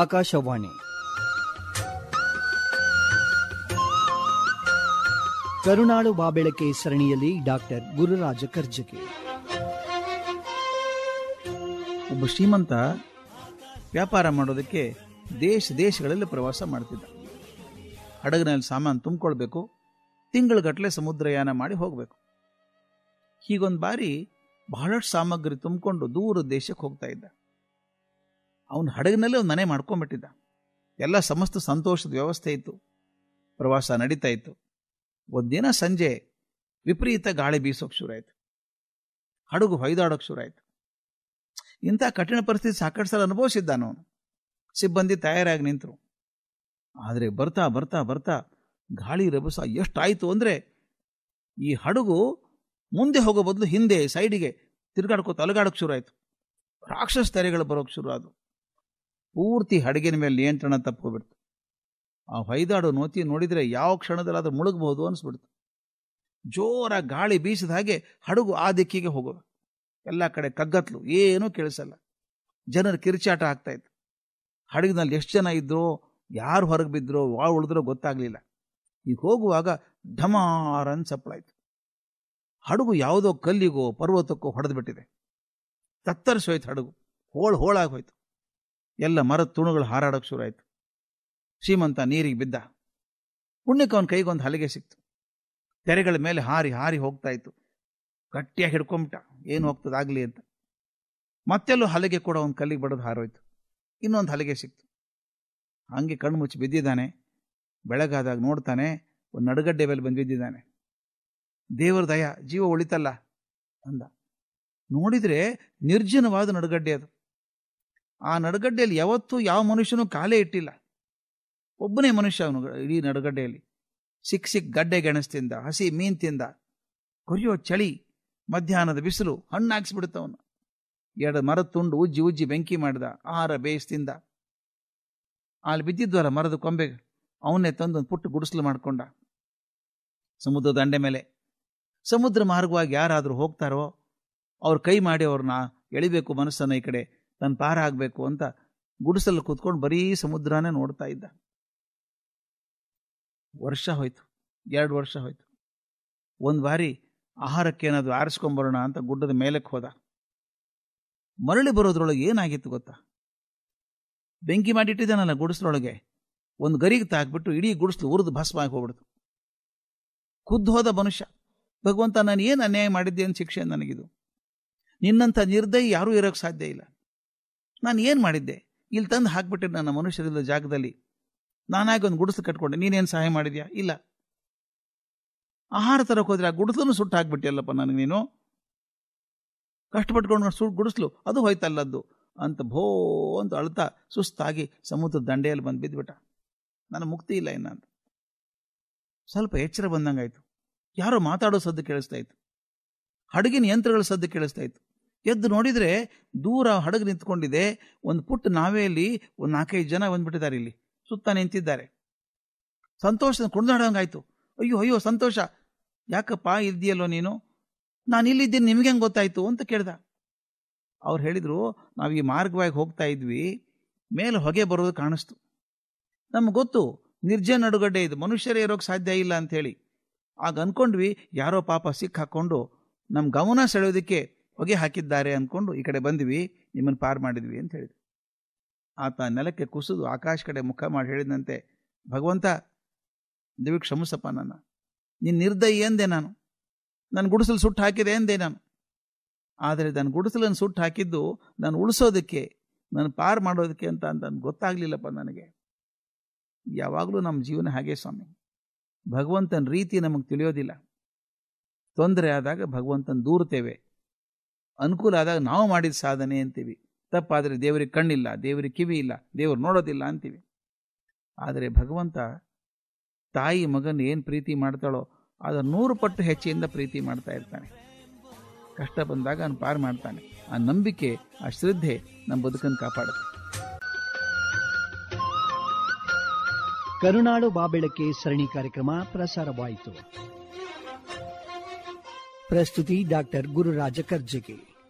ಆಕಾಶವಾಣಿ ಕರುನಾಳು ಬಾಬೆಳಕೆ ಸರಣಿಯಲ್ಲಿ ಡಾಕ್ಟರ್ ಗುರುರಾಜ ಕರ್ಜಕಿ ಒಬ್ಬ ಶ್ರೀಮಂತ ವ್ಯಾಪಾರ ಮಾಡೋದಕ್ಕೆ ದೇಶ ದೇಶಗಳಲ್ಲಿ ಪ್ರವಾಸ ಮಾಡ್ತಿದ್ದ ಹಡಗಿನಲ್ಲಿ ಸಾಮಾನು ತುಂಬಿಕೊಳ್ಬೇಕು ತಿಂಗಳುಗಟ್ಟಲೆ ಸಮುದ್ರಯಾನ ಮಾಡಿ ಹೋಗಬೇಕು ಹೀಗೊಂದು ಬಾರಿ ಬಹಳಷ್ಟು ಸಾಮಗ್ರಿ ತುಂಬಿಕೊಂಡು ದೂರ ದೇಶಕ್ಕೆ ಹೋಗ್ತಾ ಇದ್ದ ಅವನು ಹಡಗಿನಲ್ಲೇ ಒಂದು ಮನೆ ಮಾಡ್ಕೊಂಡ್ಬಿಟ್ಟಿದ್ದ ಎಲ್ಲ ಸಮಸ್ತ ಸಂತೋಷದ ವ್ಯವಸ್ಥೆ ಇತ್ತು ಪ್ರವಾಸ ನಡೀತಾ ಇತ್ತು ಒಂದಿನ ಸಂಜೆ ವಿಪರೀತ ಗಾಳಿ ಬೀಸೋಕೆ ಶುರುವಾಯಿತು ಹಡಗು ಹೊಯ್ದಾಡೋಕೆ ಶುರುವಾಯಿತು ಇಂಥ ಕಠಿಣ ಪರಿಸ್ಥಿತಿ ಸಾಕಷ್ಟು ಸಲ ಅವನು ಸಿಬ್ಬಂದಿ ತಯಾರಾಗಿ ನಿಂತರು ಆದರೆ ಬರ್ತಾ ಬರ್ತಾ ಬರ್ತಾ ಗಾಳಿ ರಭಸ ಎಷ್ಟಾಯಿತು ಅಂದರೆ ಈ ಹಡಗು ಮುಂದೆ ಹೋಗೋ ಬದಲು ಹಿಂದೆ ಸೈಡಿಗೆ ತಿರುಗಾಡ್ಕೋ ಶುರು ಆಯಿತು ರಾಕ್ಷಸ ತೆರೆಗಳು ಬರೋಕ್ಕೆ ಶುರು ಆದವು ಪೂರ್ತಿ ಹಡಗಿನ ಮೇಲೆ ನಿಯಂತ್ರಣ ತಪ್ಪೋಗ್ಬಿಡ್ತು ಆ ಹೈದಾಡು ನೋತಿ ನೋಡಿದರೆ ಯಾವ ಕ್ಷಣದಲ್ಲಿ ಅದು ಮುಳುಗಬಹುದು ಅನಿಸ್ಬಿಡ್ತು ಜೋರ ಗಾಳಿ ಬೀಸಿದ ಹಾಗೆ ಹಡಗು ಆ ದಿಕ್ಕಿಗೆ ಹೋಗೋದು ಎಲ್ಲ ಕಡೆ ಕಗ್ಗತ್ಲು ಏನೂ ಕೇಳಿಸಲ್ಲ ಜನರು ಕಿರುಚಾಟ ಆಗ್ತಾ ಇತ್ತು ಹಡಗಿನಲ್ಲಿ ಎಷ್ಟು ಜನ ಇದ್ರೋ ಯಾರು ಹೊರಗೆ ಬಿದ್ದರೋ ವಾಳು ಉಳಿದ್ರೋ ಗೊತ್ತಾಗಲಿಲ್ಲ ಈಗ ಹೋಗುವಾಗ ಢಮಾರನ್ ಸಪ್ಪಳಾಯಿತು ಹಡಗು ಯಾವುದೋ ಕಲ್ಲಿಗೋ ಪರ್ವತಕ್ಕೋ ಹೊಡೆದು ಬಿಟ್ಟಿದೆ ತತ್ತರಿಸೋಯ್ತು ಹಡಗು ಹೋಳು ಹೋಳಾಗಿ ಹೋಯ್ತು ಎಲ್ಲ ಮರದ ತುಣುಗಳು ಹಾರಾಡೋಕ್ಕೆ ಆಯಿತು ಶ್ರೀಮಂತ ನೀರಿಗೆ ಬಿದ್ದ ಪುಣ್ಯಕ್ಕೆ ಅವನ ಕೈಗೊಂದು ಹಲಗೆ ಸಿಕ್ತು ತೆರೆಗಳ ಮೇಲೆ ಹಾರಿ ಹಾರಿ ಹೋಗ್ತಾ ಇತ್ತು ಗಟ್ಟಿಯಾಗಿ ಹಿಡ್ಕೊಂಬಿಟ್ಟ ಏನು ಹೋಗ್ತದಾಗಲಿ ಅಂತ ಮತ್ತೆಲ್ಲೂ ಹಲಗೆ ಕೂಡ ಒಂದು ಕಲ್ಲಿಗೆ ಬಡದು ಹಾರೋಯ್ತು ಇನ್ನೊಂದು ಹಲಗೆ ಸಿಕ್ತು ಹಂಗೆ ಕಣ್ಣು ಮುಚ್ಚಿ ಬಿದ್ದಿದ್ದಾನೆ ಬೆಳಗಾದಾಗ ನೋಡ್ತಾನೆ ಒಂದು ನಡುಗಡ್ಡೆ ಮೇಲೆ ಬಂದು ಬಿದ್ದಿದ್ದಾನೆ ದೇವರ ದಯ ಜೀವ ಉಳಿತಲ್ಲ ಅಂದ ನೋಡಿದರೆ ನಿರ್ಜನವಾದ ನಡುಗಡ್ಡೆ ಅದು ಆ ನಡುಗಡ್ಡೆಯಲ್ಲಿ ಯಾವತ್ತೂ ಯಾವ ಮನುಷ್ಯನೂ ಕಾಲೇ ಇಟ್ಟಿಲ್ಲ ಒಬ್ಬನೇ ಮನುಷ್ಯ ಅವನು ಇಡೀ ನಡುಗಡ್ಡೆಯಲ್ಲಿ ಸಿಕ್ ಸಿಕ್ ಗಡ್ಡೆ ಗೆಣಸ್ತಿಂದ ಹಸಿ ಮೀನ್ ತಿಂದ ಕೊರಿಯೋ ಚಳಿ ಮಧ್ಯಾಹ್ನದ ಬಿಸಿಲು ಹಣ್ಣು ಹಾಕ್ಸ್ಬಿಡುತ್ತವನು ಎರಡು ಮರದ ತುಂಡು ಉಜ್ಜಿ ಉಜ್ಜಿ ಬೆಂಕಿ ಮಾಡಿದ ಆಹಾರ ಬೇಯಿಸ್ತಿಂದ ಅಲ್ಲಿ ಬಿದ್ದಿದ್ವಲ್ಲ ಮರದ ಕೊಂಬೆಗೆ ಅವನ್ನೇ ತಂದು ಪುಟ್ಟು ಗುಡಿಸಲು ಮಾಡಿಕೊಂಡ ಸಮುದ್ರ ದಂಡೆ ಮೇಲೆ ಸಮುದ್ರ ಮಾರ್ಗವಾಗಿ ಯಾರಾದರೂ ಹೋಗ್ತಾರೋ ಅವ್ರ ಕೈ ಮಾಡಿ ಅವ್ರನ್ನ ಎಳಿಬೇಕು ಮನಸ್ಸನ್ನು ಈ ಕಡೆ ಪಾರ ಪಾರಾಗಬೇಕು ಅಂತ ಗುಡಿಸಲು ಕೂತ್ಕೊಂಡು ಬರೀ ಸಮುದ್ರನೇ ನೋಡ್ತಾ ಇದ್ದ ವರ್ಷ ಹೋಯ್ತು ಎರಡು ವರ್ಷ ಹೋಯ್ತು ಒಂದು ಬಾರಿ ಏನಾದರೂ ಆರಿಸ್ಕೊಂಬರೋಣ ಅಂತ ಗುಡ್ಡದ ಮೇಲಕ್ಕೆ ಹೋದ ಮರಳಿ ಬರೋದ್ರೊಳಗೆ ಏನಾಗಿತ್ತು ಗೊತ್ತಾ ಬೆಂಕಿ ಮಾಡಿಟ್ಟಿದ್ದಾನಲ್ಲ ಗುಡಿಸ್ಲೊಳಗೆ ಒಂದು ಗರಿಗೆ ತಾಕ್ಬಿಟ್ಟು ಇಡೀ ಗುಡಿಸ್ಲು ಉರಿದು ಭಸ್ಮ ಆಗಿ ಹೋಗ್ಬಿಡ್ತು ಖುದ್ದು ಹೋದ ಮನುಷ್ಯ ಭಗವಂತ ನಾನು ಏನು ಅನ್ಯಾಯ ಮಾಡಿದ್ದೆ ಅಂತ ಶಿಕ್ಷೆ ನನಗಿದು ನಿನ್ನಂಥ ನಿರ್ದಯಿ ಯಾರೂ ಇರೋಕ್ಕೆ ಸಾಧ್ಯ ಇಲ್ಲ ನಾನು ಏನು ಮಾಡಿದ್ದೆ ಇಲ್ಲಿ ತಂದು ಹಾಕ್ಬಿಟ್ಟೆ ನನ್ನ ಮನುಷ್ಯರಿಲ್ಲದ ಜಾಗದಲ್ಲಿ ನಾನಾಗಿ ಒಂದು ಗುಡಿಸಲು ಕಟ್ಕೊಂಡೆ ನೀನೇನು ಸಹಾಯ ಮಾಡಿದ್ಯಾ ಇಲ್ಲ ಆಹಾರ ತರಕ್ಕೆ ಹೋದ್ರೆ ಆ ಗುಡಿಸಲು ಸುಟ್ಟು ಹಾಕ್ಬಿಟ್ಟಿಯಲ್ಲಪ್ಪ ನನಗೆ ನೀನು ಕಷ್ಟಪಟ್ಕೊಂಡು ಸುಟ್ಟು ಗುಡಿಸ್ಲು ಅದು ಹೋಯ್ತಲ್ಲದ್ದು ಅಂತ ಭೋ ಅಂತ ಅಳ್ತಾ ಸುಸ್ತಾಗಿ ಸಮುದ್ರ ದಂಡೆಯಲ್ಲಿ ಬಂದು ಬಿದ್ದುಬಿಟ್ಟ ನನ್ನ ಮುಕ್ತಿ ಇಲ್ಲ ಇನ್ನಂತ ಸ್ವಲ್ಪ ಎಚ್ಚರ ಬಂದಂಗಾಯ್ತು ಯಾರೋ ಮಾತಾಡೋ ಸದ್ದು ಕೇಳಿಸ್ತಾ ಇತ್ತು ಹಡಗಿನ ಯಂತ್ರಗಳ ಸದ್ದು ಕೇಳಿಸ್ತಾ ಇತ್ತು ಎದ್ದು ನೋಡಿದರೆ ದೂರ ಹಡಗು ನಿಂತ್ಕೊಂಡಿದೆ ಒಂದು ಪುಟ್ಟ ನಾವೆಯಲ್ಲಿ ಒಂದು ನಾಲ್ಕೈದು ಜನ ಬಂದ್ಬಿಟ್ಟಿದ್ದಾರೆ ಇಲ್ಲಿ ಸುತ್ತ ನಿಂತಿದ್ದಾರೆ ಸಂತೋಷ ಕುಣಿದಾಡೋಂಗಾಯ್ತು ಅಯ್ಯೋ ಅಯ್ಯೋ ಸಂತೋಷ ಯಾಕಪ್ಪ ಇದೆಯಲ್ಲೋ ನೀನು ನಾನು ಇಲ್ಲಿದ್ದೀನಿ ನಿಮ್ಗೆ ಹೆಂಗೆ ಗೊತ್ತಾಯ್ತು ಅಂತ ಕೇಳ್ದ ಅವ್ರು ಹೇಳಿದರು ನಾವು ಈ ಮಾರ್ಗವಾಗಿ ಹೋಗ್ತಾ ಇದ್ವಿ ಮೇಲೆ ಹೊಗೆ ಬರೋದು ಕಾಣಿಸ್ತು ನಮ್ಗೆ ಗೊತ್ತು ನಿರ್ಜನ ನಡುಗಡ್ಡೆ ಇದು ಮನುಷ್ಯರೇ ಇರೋಕ್ಕೆ ಸಾಧ್ಯ ಇಲ್ಲ ಹೇಳಿ ಆಗ ಅಂದ್ಕೊಂಡ್ವಿ ಯಾರೋ ಪಾಪ ಸಿಕ್ಕಾಕ್ಕೊಂಡು ನಮ್ಮ ಗಮನ ಸೆಳೆಯೋದಕ್ಕೆ ಹೊಗೆ ಹಾಕಿದ್ದಾರೆ ಅಂದ್ಕೊಂಡು ಈ ಕಡೆ ಬಂದ್ವಿ ನಿಮ್ಮನ್ನು ಪಾರು ಮಾಡಿದ್ವಿ ಅಂತ ಹೇಳಿದ್ರು ಆತ ನೆಲಕ್ಕೆ ಕುಸಿದು ಆಕಾಶ ಕಡೆ ಮುಖ ಮಾಡಿ ಹೇಳಿದಂತೆ ಭಗವಂತ ದಿವಿ ಕ್ಷಮಿಸಪ್ಪ ನನ್ನ ನಿನ್ನ ನಿರ್ದಯಿ ಎಂದೆ ನಾನು ನನ್ನ ಗುಡಿಸಲು ಸುಟ್ಟು ಹಾಕಿದೆ ಎಂದೆ ನಾನು ಆದರೆ ನನ್ನ ಗುಡಿಸಲನ್ನು ಸುಟ್ಟು ಹಾಕಿದ್ದು ನಾನು ಉಳಿಸೋದಕ್ಕೆ ನಾನು ಪಾರು ಮಾಡೋದಕ್ಕೆ ಅಂತ ಅಂತ ಗೊತ್ತಾಗಲಿಲ್ಲಪ್ಪ ನನಗೆ ಯಾವಾಗಲೂ ನಮ್ಮ ಜೀವನ ಹಾಗೆ ಸ್ವಾಮಿ ಭಗವಂತನ ರೀತಿ ನಮಗೆ ತಿಳಿಯೋದಿಲ್ಲ ತೊಂದರೆ ಆದಾಗ ಭಗವಂತನ ದೂರುತ್ತೇವೆ ಅನುಕೂಲ ಆದಾಗ ನಾವು ಮಾಡಿದ ಸಾಧನೆ ಅಂತೀವಿ ತಪ್ಪಾದರೆ ದೇವರಿಗೆ ಕಣ್ಣಿಲ್ಲ ದೇವರಿಗೆ ಕಿವಿ ಇಲ್ಲ ದೇವರು ನೋಡೋದಿಲ್ಲ ಅಂತೀವಿ ಆದರೆ ಭಗವಂತ ತಾಯಿ ಮಗನ ಏನು ಪ್ರೀತಿ ಮಾಡ್ತಾಳೋ ಅದರ ನೂರು ಪಟ್ಟು ಹೆಚ್ಚಿಂದ ಪ್ರೀತಿ ಮಾಡ್ತಾ ಇರ್ತಾನೆ ಕಷ್ಟ ಬಂದಾಗ ಅವನು ಪಾರು ಮಾಡ್ತಾನೆ ಆ ನಂಬಿಕೆ ಆ ಶ್ರದ್ಧೆ ನಮ್ಮ ಬದುಕನ್ನು ಕಾಪಾಡುತ್ತೆ ಕರುನಾಡು ಬಾಬೆಳಕೆ ಸರಣಿ ಕಾರ್ಯಕ್ರಮ ಪ್ರಸಾರವಾಯಿತು ಪ್ರಸ್ತುತಿ ಡಾಕ್ಟರ್ ಗುರುರಾಜ ಕರ್ಜಗಿ